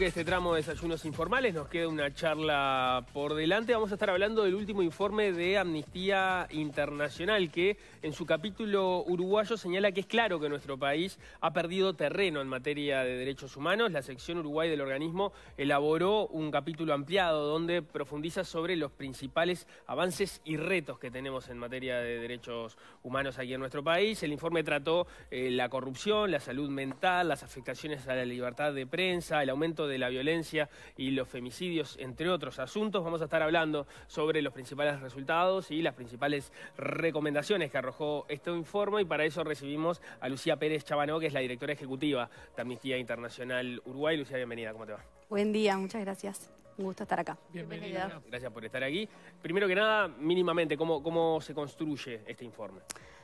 de este tramo de desayunos informales. Nos queda una charla por delante. Vamos a estar hablando del último informe de Amnistía Internacional, que en su capítulo uruguayo señala que es claro que nuestro país ha perdido terreno en materia de derechos humanos. La sección Uruguay del organismo elaboró un capítulo ampliado donde profundiza sobre los principales avances y retos que tenemos en materia de derechos humanos aquí en nuestro país. El informe trató eh, la corrupción, la salud mental, las afectaciones a la libertad de prensa, el aumento de de la violencia y los femicidios, entre otros asuntos. Vamos a estar hablando sobre los principales resultados y las principales recomendaciones que arrojó este informe y para eso recibimos a Lucía Pérez Chabanó, que es la directora ejecutiva de Amnistía Internacional Uruguay. Lucía, bienvenida, ¿cómo te va? Buen día, muchas gracias. Un gusto estar acá. Bienvenida. Gracias por estar aquí. Primero que nada, mínimamente, ¿cómo, cómo se construye este informe?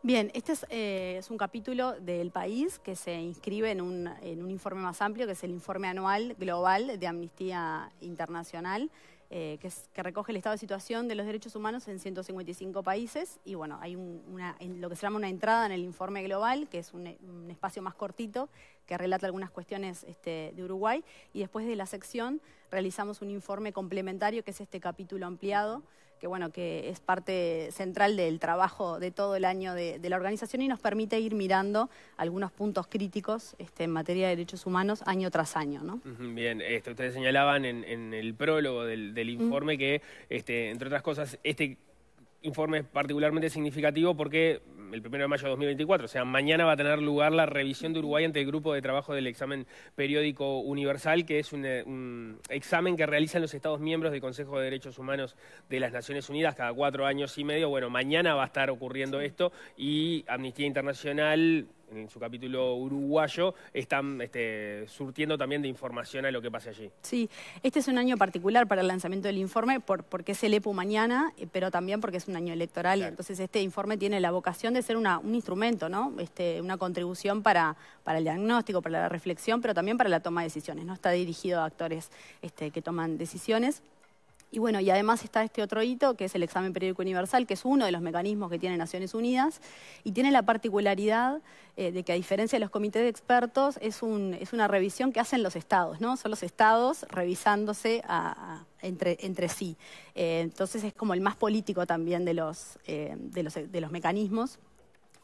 Bien, este eh, es, un capítulo del país que se inscribe en un, informe más amplio, que es el informe anual global de Amnistía Internacional, eh, que, recoge el estado de situación de los derechos humanos en 155 países. Y bueno, hay lo que se llama una entrada en el informe global, que es un, espacio más cortito que relata algunas cuestiones este, de Uruguay. Y después de la sección realizamos un informe complementario, que es este capítulo ampliado que bueno, que es parte central del trabajo de todo el año de, la organización y nos permite ir mirando algunos puntos críticos este, en materia de derechos humanos año tras año. ¿no? Bien, ustedes señalaban en, el prólogo del, informe que, este, entre otras cosas, este informe particularmente significativo porque el 1 de mayo de 2024, o sea, mañana va a tener lugar la revisión de Uruguay ante el grupo de trabajo del examen periódico universal, que es un, eh, un, examen que realizan los Estados miembros del Consejo de Derechos Humanos de las Naciones Unidas cada cuatro años y medio. Bueno, mañana va a estar ocurriendo esto y Amnistía Internacional en su capítulo uruguayo, están este, surtiendo también de información a lo que pasa allí. Sí, este es un año particular para el lanzamiento del informe, por, porque es el EPU mañana, eh, pero también porque es un año electoral, entonces este informe tiene la vocación de ser un instrumento, ¿no? Este, una contribución para, el diagnóstico, para la reflexión, pero también para la toma de decisiones, ¿no? Está dirigido a actores este, que toman decisiones. Y bueno, y además está este otro hito, que es el examen periódico universal, que es uno de los mecanismos que tiene Naciones Unidas, y tiene la particularidad eh, de que, a diferencia de los comités de expertos, es, una revisión que hacen los estados, ¿no? Son los estados revisándose entre, sí. Eh, entonces es como el más político también de los eh, mecanismos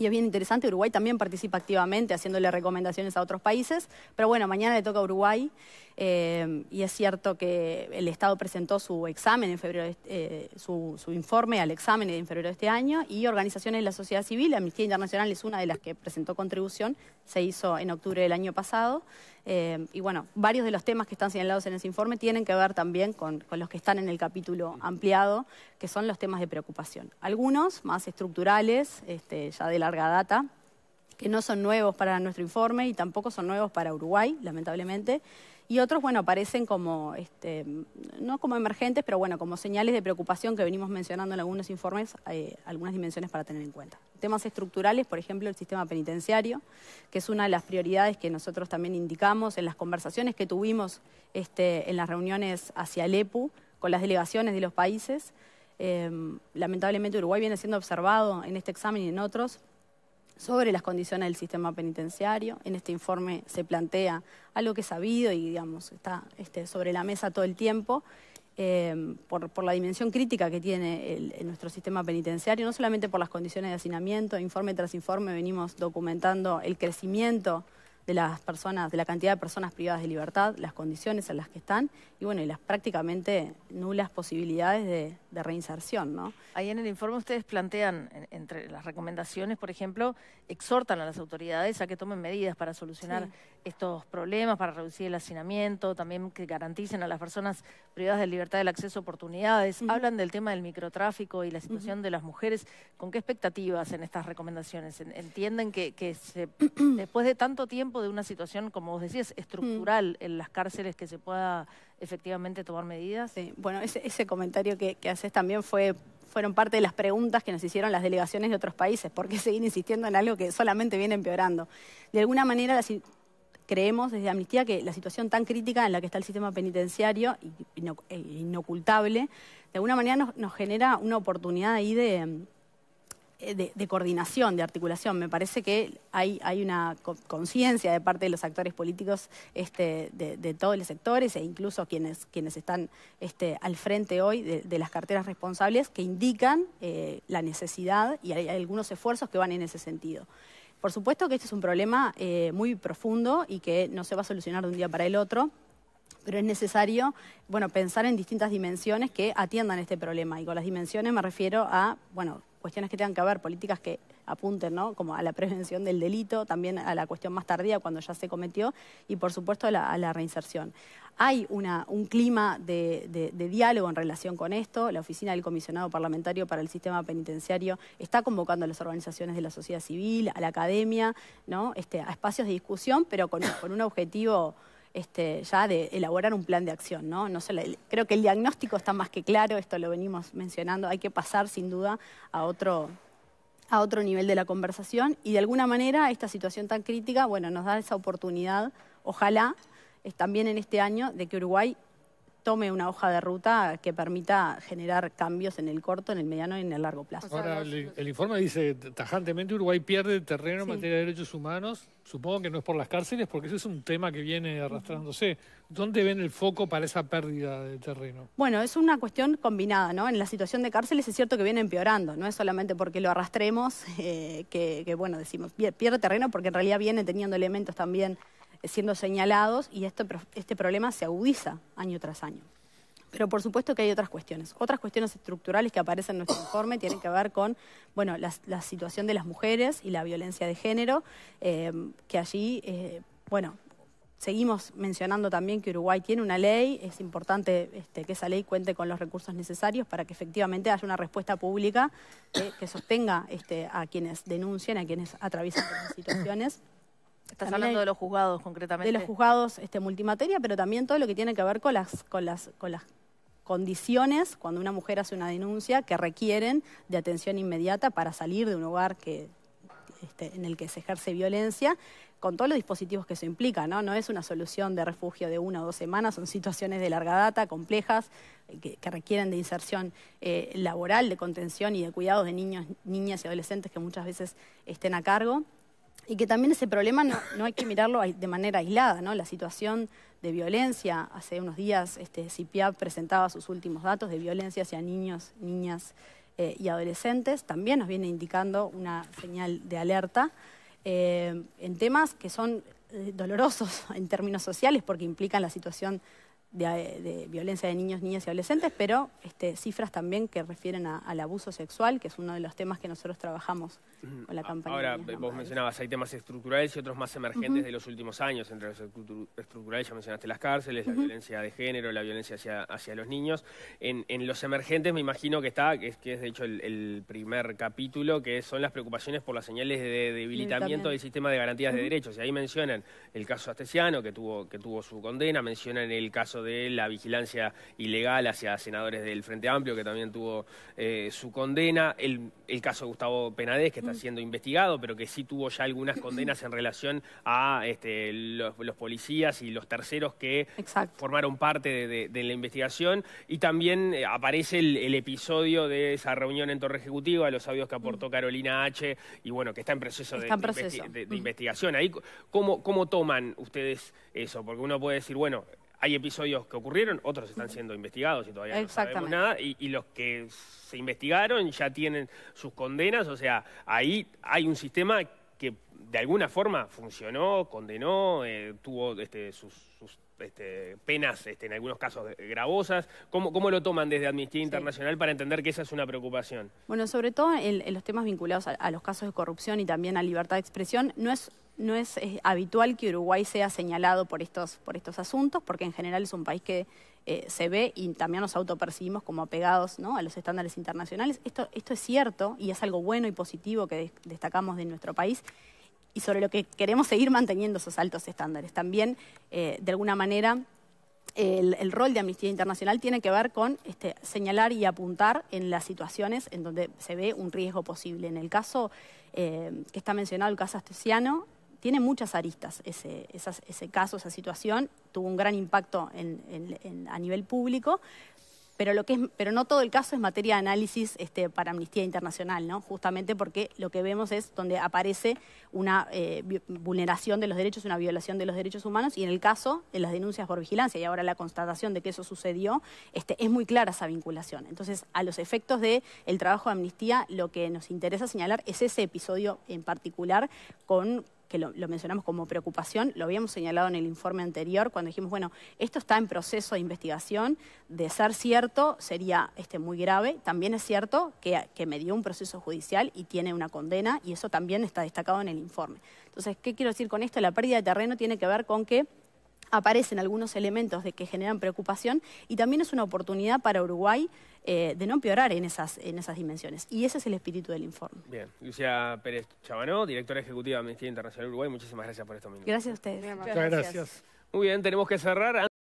y es bien interesante, Uruguay también participa activamente haciéndole recomendaciones a otros países, pero bueno, mañana le toca a Uruguay eh, y es cierto que el Estado presentó su examen en febrero, este, eh, su, su, informe al examen en febrero de este año y organizaciones de la sociedad civil, Amnistía Internacional es una de las que presentó contribución, se hizo en octubre del año pasado. Eh, y bueno, varios de los temas que están señalados en ese informe tienen que ver también con, los que están en el capítulo ampliado, que son los temas de preocupación. Algunos más estructurales, este, ya de larga data, que no son nuevos para nuestro informe y tampoco son nuevos para Uruguay, lamentablemente. Y otros, bueno, aparecen como, este, no como emergentes, pero bueno, como señales de preocupación que venimos mencionando en algunos informes, eh, algunas dimensiones para tener en cuenta temas estructurales, por ejemplo, el sistema penitenciario, que es una de las prioridades que nosotros también indicamos en las conversaciones que tuvimos este, en las reuniones hacia el EPU con las delegaciones de los países. Em, lamentablemente Uruguay viene siendo observado en este examen y en otros sobre las condiciones del sistema penitenciario. En este informe se plantea algo que es sabido y digamos está este, sobre la mesa todo el tiempo, Em, por, la dimensión crítica que tiene nuestro sistema penitenciario, no solamente por las condiciones de hacinamiento, informe tras informe venimos documentando el crecimiento de las personas, de la cantidad de personas privadas de libertad, las condiciones en las que están y bueno, y las prácticamente nulas posibilidades de, reinserción, ¿no? Ahí en el informe ustedes plantean, entre las recomendaciones, por ejemplo, exhortan a las autoridades a que tomen medidas para solucionar estos problemas, para reducir el hacinamiento, también que garanticen a las personas privadas de libertad el acceso a oportunidades. Hablan del tema del microtráfico y la situación de las mujeres. ¿Con qué expectativas en estas recomendaciones? ¿Entienden que, después de tanto tiempo de una situación, como vos decías, estructural mm. en las cárceles que se pueda efectivamente tomar medidas? bueno, ese, comentario que, haces también fue fueron parte de las preguntas que nos hicieron las delegaciones de otros países, ¿Por qué seguir insistiendo en algo que solamente viene empeorando. De alguna manera creemos desde Amnistía que la situación tan crítica en la que está el sistema penitenciario, e inocultable, de alguna manera nos, nos genera una oportunidad ahí de eh, de, coordinación, de articulación. Me parece que hay, una conciencia de parte de los actores políticos este, de, todos los sectores e incluso quienes, quienes están este, al frente hoy de, las carteras responsables que indican eh, la necesidad y hay, algunos esfuerzos que van en ese sentido. Por supuesto que este es un problema eh, muy profundo y que no se va a solucionar de un día para el otro pero es necesario bueno, pensar en distintas dimensiones que atiendan este problema. Y con las dimensiones me refiero a, bueno, cuestiones que tengan que ver, políticas que apunten ¿no? como a la prevención del delito, también a la cuestión más tardía cuando ya se cometió y por supuesto a la, reinserción. Hay una, un clima de, diálogo en relación con esto. La Oficina del Comisionado Parlamentario para el Sistema Penitenciario está convocando a las organizaciones de la sociedad civil, a la academia, ¿no? este, a espacios de discusión, pero con un objetivo este, ya de elaborar un plan de acción. creo que el diagnóstico está más que claro, esto lo venimos mencionando, hay que pasar sin duda a otro, nivel de la conversación y de alguna manera esta situación tan crítica bueno, nos da esa oportunidad, ojalá, también en este año, de que Uruguay tome una hoja de ruta que permita generar cambios en el corto, en el mediano y en el largo plazo. Ahora, el, informe dice tajantemente Uruguay pierde terreno en materia de derechos humanos, supongo que no es por las cárceles, porque ese es un tema que viene arrastrándose. ¿Dónde ven el foco para esa pérdida de terreno? Bueno, es una cuestión combinada, ¿no? En la situación de cárceles es cierto que viene empeorando, no es solamente porque lo arrastremos, eh, que, bueno, decimos, pierde terreno, porque en realidad viene teniendo elementos también siendo señalados y este, este problema se agudiza año tras año. Pero por supuesto que hay otras cuestiones. Otras cuestiones estructurales que aparecen en nuestro informe tienen que ver con bueno, la, situación de las mujeres y la violencia de género, eh, que allí, eh, bueno, seguimos mencionando también que Uruguay tiene una ley, es importante este, que esa ley cuente con los recursos necesarios para que efectivamente haya una respuesta pública eh, que, sostenga este, a quienes denuncian, a quienes atraviesan estas situaciones. Estás hablando de los juzgados concretamente. De los juzgados este, multimateria, pero también todo lo que tiene que ver con las, con las, con condiciones cuando una mujer hace una denuncia que requieren de atención inmediata para salir de un hogar que, este, en el que se ejerce violencia, con todos los dispositivos que eso implica, ¿no? No es una solución de refugio de una o dos semanas, son situaciones de larga data, complejas, eh, que, requieren de inserción eh, laboral, de contención y de cuidados de niños, niñas y adolescentes que muchas veces estén a cargo y que también ese problema no, hay que mirarlo de manera aislada, ¿no? La situación de violencia, hace unos días este, presentaba sus últimos datos de violencia hacia niños, niñas eh, y adolescentes, también nos viene indicando una señal de alerta eh, en temas que son eh, dolorosos en términos sociales porque implican la situación de, violencia de niños, niñas y adolescentes, pero este, cifras también que refieren al abuso sexual, que es uno de los temas que nosotros trabajamos mm, con la campaña. Ahora, vos mencionabas, hay temas estructurales y otros más emergentes de los últimos años. Entre los estructurales ya mencionaste las cárceles, la violencia de género, la violencia hacia, hacia los niños. En, los emergentes me imagino que está, que es, que es de hecho el, primer capítulo, que son las preocupaciones por las señales de debilitamiento del sistema de garantías de derechos. Y ahí mencionan el caso Astesiano, que tuvo, que tuvo su condena, mencionan el caso de la vigilancia ilegal hacia senadores del Frente Amplio, que también tuvo eh, su condena, el, caso de Gustavo Penadez, que está mm. siendo investigado, pero que sí tuvo ya algunas condenas en relación a este, los, policías y los terceros que formaron parte de, la investigación. Y también eh, aparece el, episodio de esa reunión en Torre Ejecutiva, los sabios que aportó mm. Carolina H., y bueno, que está en proceso, de, mm. investigación. Ahí, ¿cómo, ¿Cómo toman ustedes eso? Porque uno puede decir, bueno, hay episodios que ocurrieron, otros están siendo investigados y todavía no sabemos nada, y, los que se investigaron ya tienen sus condenas, o sea, ahí hay un sistema que de alguna forma funcionó, condenó, eh, tuvo este, sus, este, penas este, en algunos casos eh, gravosas. ¿Cómo, lo toman desde Amnistía Internacional para entender que esa es una preocupación? Bueno, sobre todo en, los temas vinculados a, a, los casos de corrupción y también a libertad de expresión, no es no es, habitual que Uruguay sea señalado por estos, asuntos, porque en general es un país que eh, se ve y también nos autopercibimos como apegados a los estándares internacionales. Esto, es cierto y es algo bueno y positivo que destacamos de nuestro país y sobre lo que queremos seguir manteniendo esos altos estándares. También, eh, de alguna manera, el, rol de Amnistía Internacional tiene que ver con este, señalar y apuntar en las situaciones en donde se ve un riesgo posible. En el caso eh, que está mencionado, el caso astesiano, tiene muchas aristas ese, caso, esa situación. Tuvo un gran impacto a nivel público, pero, no todo el caso es materia de análisis este, para Amnistía Internacional, justamente porque lo que vemos es donde aparece una eh, vulneración de los derechos, una violación de los derechos humanos, y en el caso de las denuncias por vigilancia, y ahora la constatación de que eso sucedió, este, es muy clara esa vinculación. Entonces, a los efectos del trabajo de Amnistía, lo que nos interesa señalar es ese episodio en particular con que lo, mencionamos como preocupación, lo habíamos señalado en el informe anterior cuando dijimos, bueno, esto está en proceso de investigación, de ser cierto sería este, muy grave, también es cierto que, que me dio un proceso judicial y tiene una condena y eso también está destacado en el informe. Entonces, ¿qué quiero decir con esto? La pérdida de terreno tiene que ver con que aparecen algunos elementos de que generan preocupación y también es una oportunidad para Uruguay eh, de no empeorar en esas, en esas dimensiones. Y ese es el espíritu del informe. Bien. Lucía Pérez Chabanó, directora ejecutiva de Amnistía Internacional de Uruguay, muchísimas gracias por estos minutos. Gracias a ustedes. Muchas gracias. Muy bien, tenemos que cerrar.